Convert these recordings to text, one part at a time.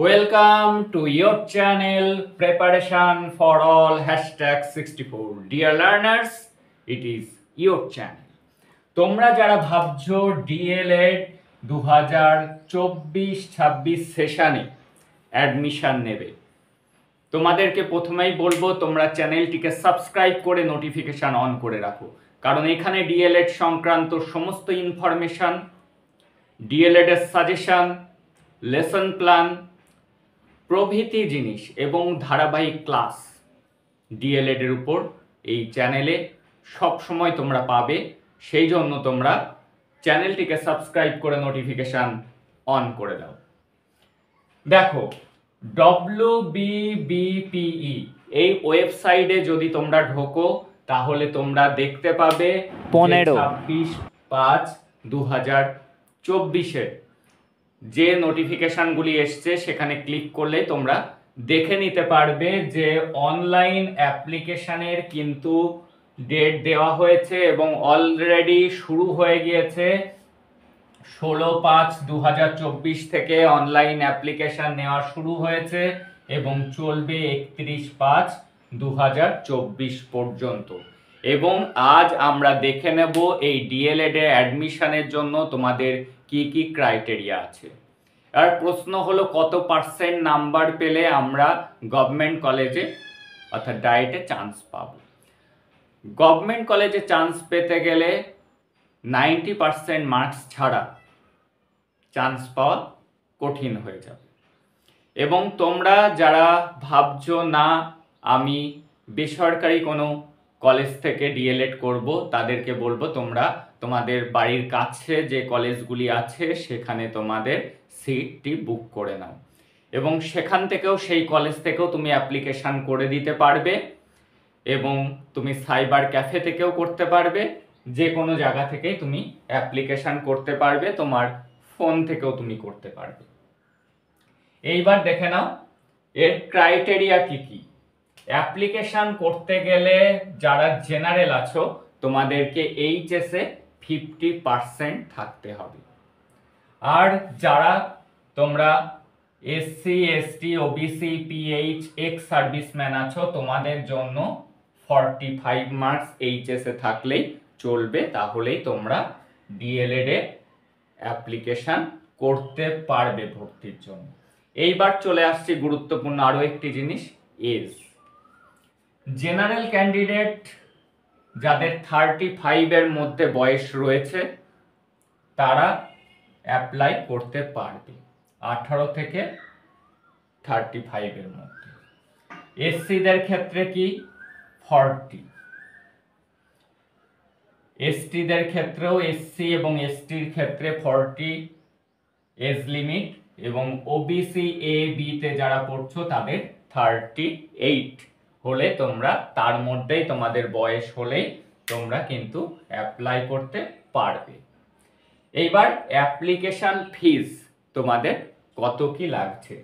welcome to your channel preparation for all hashtag sixty four dear learners it is your channel তোমরা যারা ভাবছ D.El.Ed দু হাজার চব্বিশ ছাব্বিশ সেশানে অ্যাডমিশান নেবে তোমাদেরকে প্রথমেই বলবো তোমরা চ্যানেলটিকে সাবস্ক্রাইব করে নোটিফিকেশান অন করে রাখো কারণ এখানে ডিএলএড সংক্রান্ত সমস্ত ইনফরমেশান ডিএলএডের সাজেশান লেসন প্ল্যান প্রভৃতি জিনিস এবং ধারাবাহিক ক্লাস ডিএলএডের উপর এই চ্যানেলে সব সময় তোমরা পাবে সেই জন্য তোমরা চ্যানেলটিকে সাবস্ক্রাইব করে নোটিফিকেশান অন করে দাও দেখো ডব্লিউ বিবিপিই e এই ওয়েবসাইটে যদি তোমরা ঢোকো তাহলে তোমরা দেখতে পাবে পনেরো ছাব্বিশ পাঁচ দু হাজার চব্বিশে যে নোটিফিকেশানগুলি এসছে সেখানে ক্লিক করলে তোমরা দেখে নিতে পারবে যে অনলাইন অ্যাপ্লিকেশানের কিন্তু ডেট দেওয়া হয়েছে এবং অলরেডি শুরু হয়ে গিয়েছে ষোলো পাঁচ দু থেকে অনলাইন অ্যাপ্লিকেশান নেওয়া শুরু হয়েছে এবং চলবে একত্রিশ পাঁচ দু পর্যন্ত এবং আজ আমরা দেখে নেব এই ডিএলএড এ জন্য তোমাদের কি কি ক্রাইটেরিয়া আছে আর প্রশ্ন হলো কত পার্সেন্ট নাম্বার পেলে আমরা গভর্নমেন্ট কলেজে অর্থাৎ ডায়েটে চান্স পাব গভর্নমেন্ট কলেজে চান্স পেতে গেলে নাইনটি পার্সেন্ট মার্কস ছাড়া চান্স পাওয়া কঠিন হয়ে যাবে এবং তোমরা যারা ভাবছো না আমি বেসরকারি কোনো কলেজ থেকে ডিএলএড করব তাদেরকে বলবো তোমরা তোমাদের বাড়ির কাছে যে কলেজগুলি আছে সেখানে তোমাদের সিটটি বুক করে নাও এবং সেখান থেকেও সেই কলেজ থেকেও তুমি অ্যাপ্লিকেশান করে দিতে পারবে এবং তুমি সাইবার ক্যাফে থেকেও করতে পারবে যে কোনো জায়গা থেকেই তুমি অ্যাপ্লিকেশান করতে পারবে তোমার ফোন থেকেও তুমি করতে পারবে এইবার দেখে নাও এর ক্রাইটেরিয়া কি কি অ্যাপ্লিকেশান করতে গেলে যারা জেনারেল আছো তোমাদেরকে এইচএসে ফিফটি পারসেন্ট থাকতে হবে আর যারা তোমরা SC ST OBC PH ex serviceman আছো তোমাদের জন্য ফর্টি ফাইভ মার্কস এইচএসে থাকলেই চলবে তাহলেই তোমরা ডিএলএড এ অ্যাপ্লিকেশান করতে পারবে ভর্তির জন্য এইবার চলে আসছি গুরুত্বপূর্ণ আরও একটি জিনিস এজ জেনারেল ক্যান্ডিডেট যাদের থার্টি ফাইভের মধ্যে বয়স রয়েছে তারা অ্যাপ্লাই করতে পারবে আঠারো থেকে থার্টি ফাইভের মধ্যে এসসিদের ক্ষেত্রে কি ফর্টি এসটিদের ক্ষেত্রেও এসসি এবং এসটির ক্ষেত্রে ফর্টি এজ লিমিট এবং ওবিসি এ বিতে যারা পড়ছো তাদের থার্টি এইট হলে তোমরা তার মধ্যেই তোমাদের বয়স হলেই তোমরা কিন্তু অ্যাপ্লাই করতে পারবে এইবার অ্যাপ্লিকেশান ফিজ তোমাদের কত কি লাগছে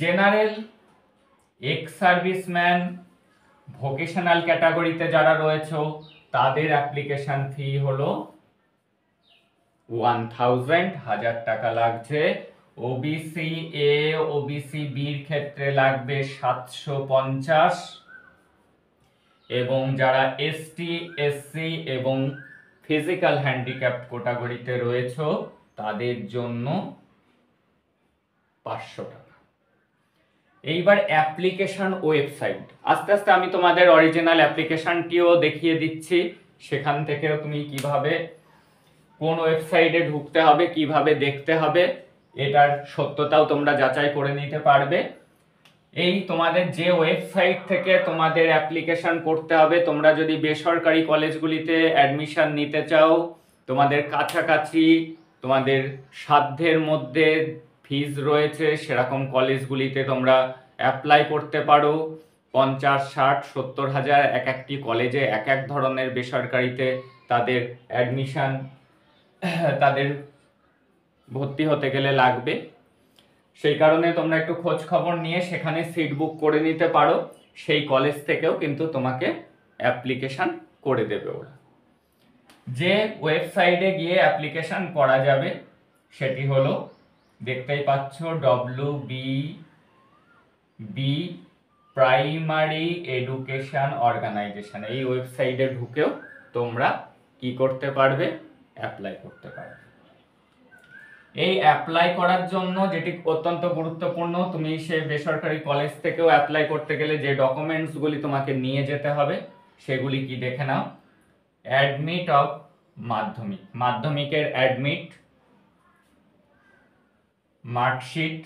জেনারেল এক্স সার্ভিসম্যান ভোকেশনাল ক্যাটাগরিতে যারা রয়েছে তাদের অ্যাপ্লিকেশান ফি হলো ওয়ান থাউজেন্ড হাজার টাকা লাগছে ওবিসি এ ওবিসি বির ক্ষেত্রে লাগবে সাতশো পঞ্চাশ এবং যারা এসটি এসসি এবং ফিজিক্যাল হ্যান্ডিক্যাপ ক্যাটাগরিতে রয়েছ তাদের জন্য পাঁচশো টাকা এইবার অ্যাপ্লিকেশন ওয়েবসাইট আস্তে আস্তে আমি তোমাদের অরিজিনাল অ্যাপ্লিকেশনটিও দেখিয়ে দিচ্ছি সেখান থেকেও তুমি কিভাবে কোন ওয়েবসাইটে ঢুকতে হবে কিভাবে দেখতে হবে এটার সত্যতাও তোমরা যাচাই করে নিতে পারবে এই তোমাদের যে ওয়েবসাইট থেকে তোমাদের অ্যাপ্লিকেশন করতে হবে তোমরা যদি বেসরকারি কলেজগুলিতে অ্যাডমিশান নিতে চাও তোমাদের কাছাকাছি তোমাদের সাধ্যের মধ্যে ফিজ রয়েছে সেরকম কলেজগুলিতে তোমরা অ্যাপ্লাই করতে পারো পঞ্চাশ ষাট সত্তর হাজার এক একটি কলেজে এক এক ধরনের বেসরকারিতে তাদের অ্যাডমিশান তাদের ভর্তি হতে গেলে লাগবে সেই কারণে তোমরা একটু খোঁজ খবর নিয়ে সেখানে সিট বুক করে নিতে পারো সেই কলেজ থেকেও কিন্তু তোমাকে অ্যাপ্লিকেশান করে দেবে ওরা যে ওয়েবসাইটে গিয়ে অ্যাপ্লিকেশান করা যাবে সেটি হলো দেখতেই পাচ্ছ W B B primary education organisation এই ওয়েবসাইটে ঢুকেও তোমরা কি করতে পারবে অ্যাপ্লাই করতে পারবে এই অ্যাপ্লাই করার জন্য যেটি অত্যন্ত গুরুত্বপূর্ণ তুমি সে বেসরকারি কলেজ থেকেও অ্যাপ্লাই করতে গেলে যে ডকুমেন্টসগুলি তোমাকে নিয়ে যেতে হবে সেগুলি কি দেখে নাও অ্যাডমিট অফ মাধ্যমিক মাধ্যমিকের অ্যাডমিট মার্কশিট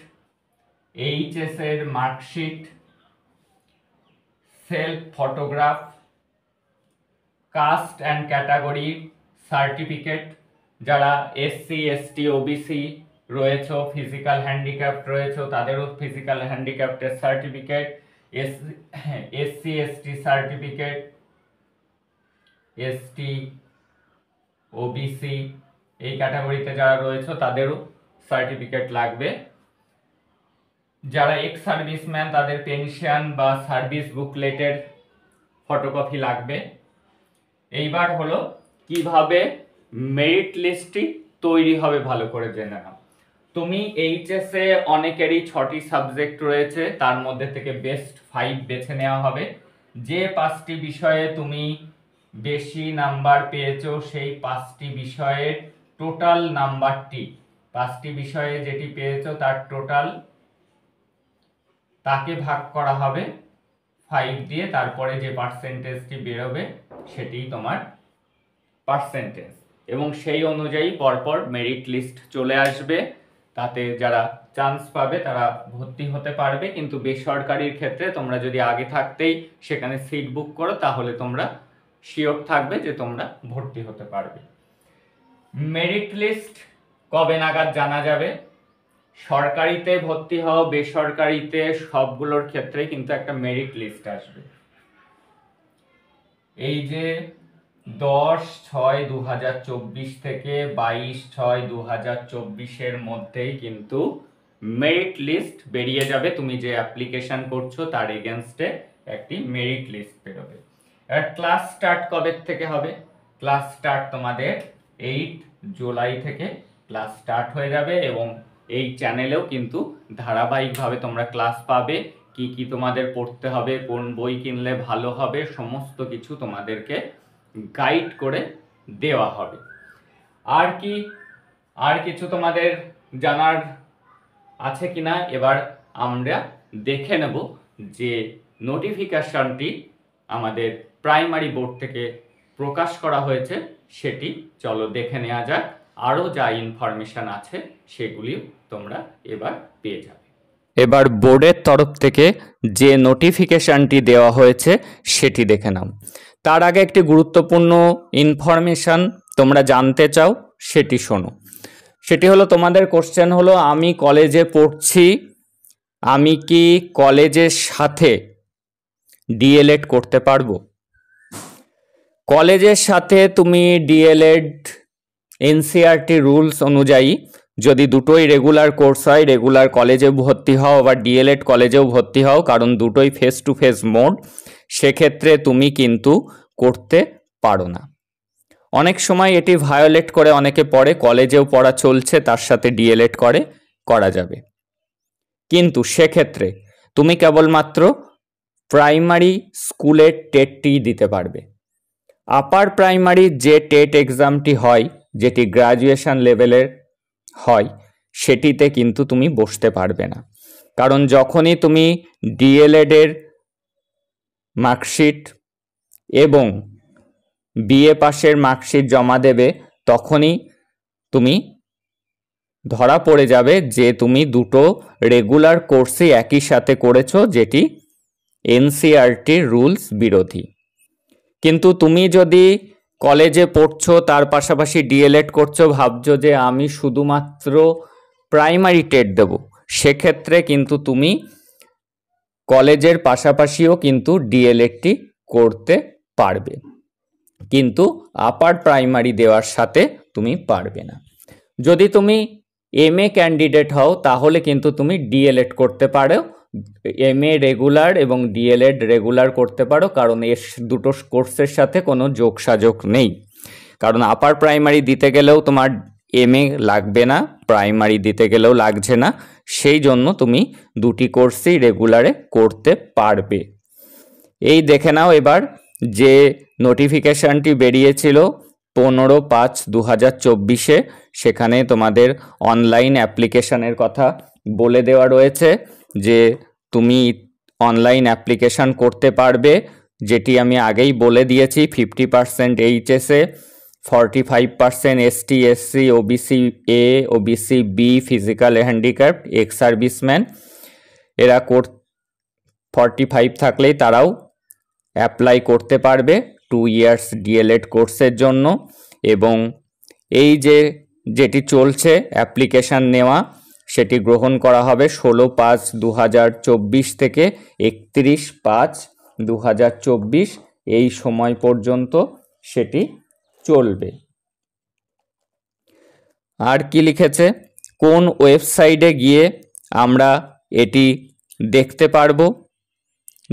এইচএস এর marksheet self photograph caste and category certificate যারা এসসি এসটি ওবিসি রয়েছ ফিজিক্যাল হ্যান্ডিক্যাপ রয়েছ তাদেরও ফিজিক্যাল হ্যান্ডিক্যাপ্টের certificate S SC ST certificate ST OBC এই ক্যাটাগরিতে যারা রয়েছে তাদেরও সার্টিফিকেট লাগবে যারা এক্স সার্ভিসম্যান তাদের পেনশন বা সার্ভিস বুকলেটের ফটোকপি লাগবে এইবার হলো কিভাবে মেরিট লিস্টটি তৈরি হবে ভালো করে জেনে নাও তুমি এইচএসে অনেকেরই ছটি সাবজেক্ট রয়েছে তার মধ্যে থেকে বেস্ট ফাইভ বেছে নেওয়া হবে যে পাঁচটি বিষয়ে তুমি বেশি নাম্বার পেয়েছো সেই পাঁচটি বিষয়ের টোটাল নাম্বারটি পাঁচটি বিষয়ে যেটি পেয়েছো তার টোটাল তাকে ভাগ করা হবে ফাইভ দিয়ে তারপরে যে পার্সেন্টেজটি বেরোবে সেটি তোমার পার্সেন্টেজ এবং সেই অনুযায়ী পরপর মেরিট লিস্ট চলে আসবে তাতে যারা চান্স পাবে তারা ভর্তি হতে পারবে কিন্তু বেসরকারির ক্ষেত্রে তোমরা যদি আগে থাকতেই সেখানে সিট বুক করো তাহলে তোমরা শিওর থাকবে যে তোমরা ভর্তি হতে পারবে মেরিট লিস্ট কবে নাগাদ জানা যাবে সরকারিতে ভর্তি হও বেসরকারিতে সবগুলোর ক্ষেত্রে কিন্তু একটা মেরিট লিস্ট আসবে এই যে দশ ছয় দু হাজার চব্বিশ থেকে বাইশ ছয় দু হাজার চব্বিশের মধ্যেই কিন্তু মেরিট লিস্ট বেরিয়ে যাবে তুমি যে অ্যাপ্লিকেশন করছো তার এগেনস্টে একটি মেরিট লিস্ট বেরোবে এবার ক্লাস স্টার্ট কবে থেকে হবে ক্লাস স্টার্ট তোমাদের এইট জুলাই থেকে ক্লাস স্টার্ট হয়ে যাবে এবং এই চ্যানেলেও কিন্তু ধারাবাহিকভাবে তোমরা ক্লাস পাবে কি কি তোমাদের পড়তে হবে কোন বই কিনলে ভালো হবে সমস্ত কিছু তোমাদেরকে গাইড করে দেওয়া হবে আর কি আর কিছু তোমাদের জানার আছে কি না এবার আমরা দেখে নেব যে নোটিফিকেশনটি আমাদের প্রাইমারি বোর্ড থেকে প্রকাশ করা হয়েছে সেটি চলো দেখে নেওয়া যাক আরও যা ইনফরমেশান আছে সেগুলি তোমরা এবার পেয়ে যাবে এবার বোর্ডের তরফ থেকে যে নোটিফিকেশানটি দেওয়া হয়েছে সেটি দেখে নাও তার আগে একটি গুরুত্বপূর্ণ ইনফরমেশান তোমরা জানতে চাও সেটি শোনো সেটি হলো তোমাদের কোশ্চেন হলো আমি কলেজে পড়ছি আমি কি কলেজের সাথে ডিএলএড করতে পারবো কলেজের সাথে তুমি ডিএলএড এনসিআরটি রুলস অনুযায়ী যদি দুটোই রেগুলার কোর্স হয় রেগুলার কলেজে ভর্তি হও বা ডিএলএড কলেজেও ভর্তি হও কারণ দুটোই ফেস টু ফেস মোড সেক্ষেত্রে তুমি কিন্তু করতে পারো না অনেক সময় এটি ভায়োলেট করে অনেকে পড়ে কলেজেও পড়া চলছে তার সাথে ডিএলএড করে করা যাবে কিন্তু সেক্ষেত্রে তুমি কেবলমাত্র প্রাইমারি স্কুলের টেটটি দিতে পারবে আপার প্রাইমারি যে টেট এক্সামটি হয় যেটি গ্রাজুয়েশন লেভেলের হয় সেটিতে কিন্তু তুমি বসতে পারবে না কারণ যখনই তুমি ডিএলএডের মার্কশিট এবং বিএ পাশের মার্কশিট জমা দেবে তখনই তুমি ধরা পড়ে যাবে যে তুমি দুটো রেগুলার কোর্সই একই সাথে করেছো যেটি এনসিআরটির রুলস বিরোধী কিন্তু তুমি যদি কলেজে পড়ছো তার পাশাপাশি ডিএলএড করছো ভাবছো যে আমি শুধুমাত্র প্রাইমারি টেট দেব সেক্ষেত্রে কিন্তু তুমি কলেজের পাশাপাশিও কিন্তু ডিএলএডটি করতে পারবে কিন্তু আপার প্রাইমারি দেওয়ার সাথে তুমি পারবে না যদি তুমি এম এ ক্যান্ডিডেট হও তাহলে কিন্তু তুমি ডিএলএড করতে পারো এম এ রেগুলার এবং ডিএলএড রেগুলার করতে পারো কারণ এর দুটো কোর্সের সাথে কোনো যোগসাযোগ নেই কারণ আপার প্রাইমারি দিতে গেলেও তোমার এম এ লাগবে না প্রাইমারি দিতে গেলেও লাগছে না সেই জন্য তুমি দুটি কোর্সই রেগুলারে করতে পারবে এই দেখে নাও এবার যে নোটিফিকেশানটি বেরিয়েছিল পনেরো পাঁচ দু হাজার চব্বিশে সেখানে তোমাদের অনলাইন অ্যাপ্লিকেশানের কথা বলে দেওয়া রয়েছে যে তুমি অনলাইন অ্যাপ্লিকেশান করতে পারবে যেটি আমি আগেই বলে দিয়েছি ফিফটি পারসেন্ট এইচএসে forty five percent ST SC OBC A OBC B physical handicap ex serviceman এরা কোর ফর্টি ফাইভ থাকলেই তারাও অ্যাপ্লাই করতে পারবে টু ইয়ার্স ডিএলএড কোর্সের জন্য এবং এই যে যেটি চলছে অ্যাপ্লিকেশান নেওয়া সেটি গ্রহণ করা হবে ষোলো পাঁচ দু থেকে একত্রিশ পাঁচ দু এই সময় পর্যন্ত সেটি চলবে আর কি লিখেছে কোন ওয়েবসাইটে গিয়ে আমরা এটি দেখতে পারবো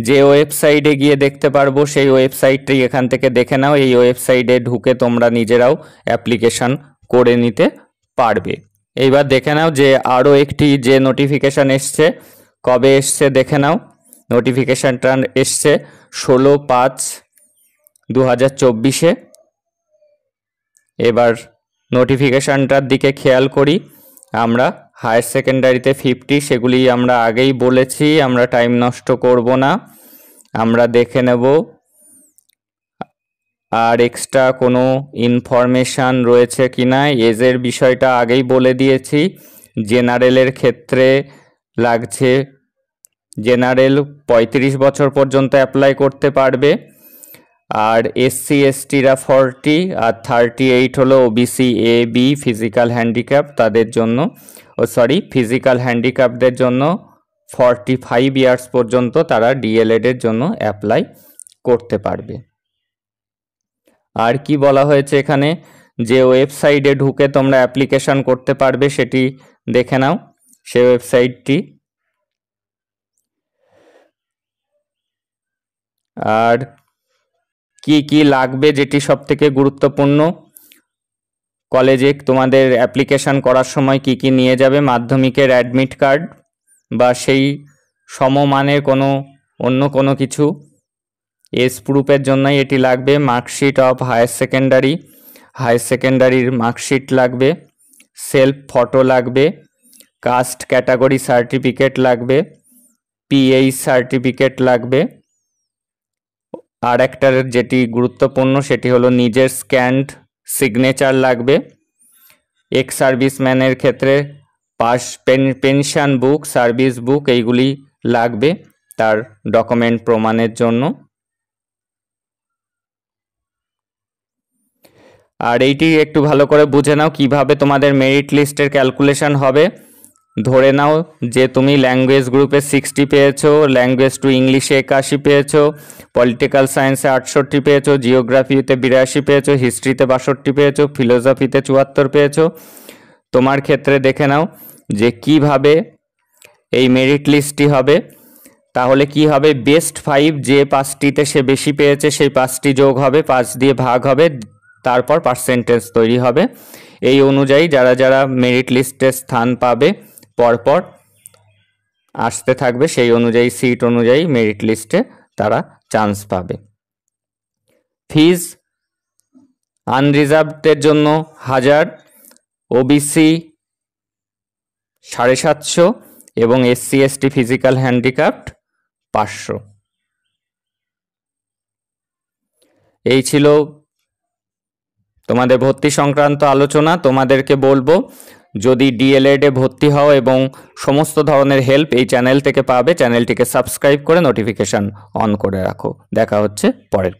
যে ওয়েবসাইটে গিয়ে দেখতে পারবো সেই ওয়েবসাইটটি এখান থেকে দেখে নাও এই ওয়েবসাইটে ঢুকে তোমরা নিজেরাও অ্যাপ্লিকেশান করে নিতে পারবে এইবার দেখে নাও যে আরও একটি যে নোটিফিকেশান এসছে কবে এসছে দেখে নাও নোটিফিকেশানটা এসছে ষোলো পাঁচ দু হাজার চব্বিশে এবার নোটিফিকেশানটার দিকে খেয়াল করি আমরা হায়ার সেকেন্ডারিতে ফিফটি সেগুলি আমরা আগেই বলেছি আমরা টাইম নষ্ট করব না আমরা দেখে নেব আর এক্সট্রা কোনো ইনফরমেশান রয়েছে কি না এজের বিষয়টা আগেই বলে দিয়েছি জেনারেলের ক্ষেত্রে লাগছে জেনারেল ৩৫ বছর পর্যন্ত অ্যাপ্লাই করতে পারবে আর এসসি এসটিরা ফর্টি আর থার্টি এইট হলো OBC A B physical handicap তাদের জন্য ও সরি ফিজিক্যাল হ্যান্ডিক্যাপদের জন্য ফর্টি ফাইভ ইয়ার্স পর্যন্ত তারা ডিএলএডের জন্য অ্যাপ্লাই করতে পারবে আর কি বলা হয়েছে এখানে যে ওয়েবসাইটে ঢুকে তোমরা অ্যাপ্লিকেশান করতে পারবে সেটি দেখে নাও সে ওয়েবসাইটটি আর কি কি লাগবে যেটি সবথেকে গুরুত্বপূর্ণ কলেজে তোমাদের অ্যাপ্লিকেশান করার সময় কি কি নিয়ে যাবে মাধ্যমিকের অ্যাডমিট কার্ড বা সেই সমমানের কোনো অন্য কোনো কিছু এস প্রুফের জন্যই এটি লাগবে marksheet of higher secondary higher সেকেন্ডারির মার্কশিট লাগবে সেলফ ফটো লাগবে কাস্ট ক্যাটাগরি সার্টিফিকেট লাগবে পিএইচ সার্টিফিকেট লাগবে আর একটা যেটি গুরুত্বপূর্ণ সেটি হলো নিজের স্ক্যান্ড সিগনেচার লাগবে এক্স সার্ভিসম্যানের ক্ষেত্রে pass pension book service book এইগুলি লাগবে তার ডকুমেন্ট প্রমাণের জন্য আর এইটি একটু ভালো করে বুঝে নাও কিভাবে তোমাদের মেরিট লিস্টের ক্যালকুলেশন হবে ধরে নাও যে তুমি ল্যাঙ্গুয়েজ গ্রুপে সিক্সটি পেয়েছো ল্যাঙ্গুয়েজ টু ইংলিশে একাশি পেয়েছো পলিটিক্যাল সায়েন্সে আটষট্টি পেয়েছো জিওগ্রাফিতে বিরাশি পেয়েছো হিস্ট্রিতে বাষট্টি পেয়েছো ফিলোসফিতে চুয়াত্তর পেয়েছো তোমার ক্ষেত্রে দেখে নাও যে কিভাবে এই মেরিট লিস্টটি হবে তাহলে কি হবে বেস্ট ফাইভ যে পাঁচটিতে সে বেশি পেয়েছে সেই পাঁচটি যোগ হবে পাঁচ দিয়ে ভাগ হবে তারপর পার্সেন্টেজ তৈরি হবে এই অনুযায়ী যারা যারা মেরিট লিস্টে স্থান পাবে পরপর আসতে থাকবে সেই অনুযায়ী সিট অনুযায়ী মেরিট লিস্টে তারা চান্স পাবে ফিজ আনরিজার্ভদের জন্য হাজার ওবিসি সাড়ে সাতশো এবং এসসি এসটি ফিজিক্যাল হ্যান্ডিক্যাপ্ট পাঁচশো এই ছিল তোমাদের ভর্তি সংক্রান্ত আলোচনা তোমাদেরকে বলবো যদি ডিএলএডে ভর্তি হও এবং সমস্ত ধরনের হেল্প এই চ্যানেল থেকে পাবে চ্যানেলটিকে সাবস্ক্রাইব করে নোটিফিকেশান অন করে রাখো দেখা হচ্ছে পরের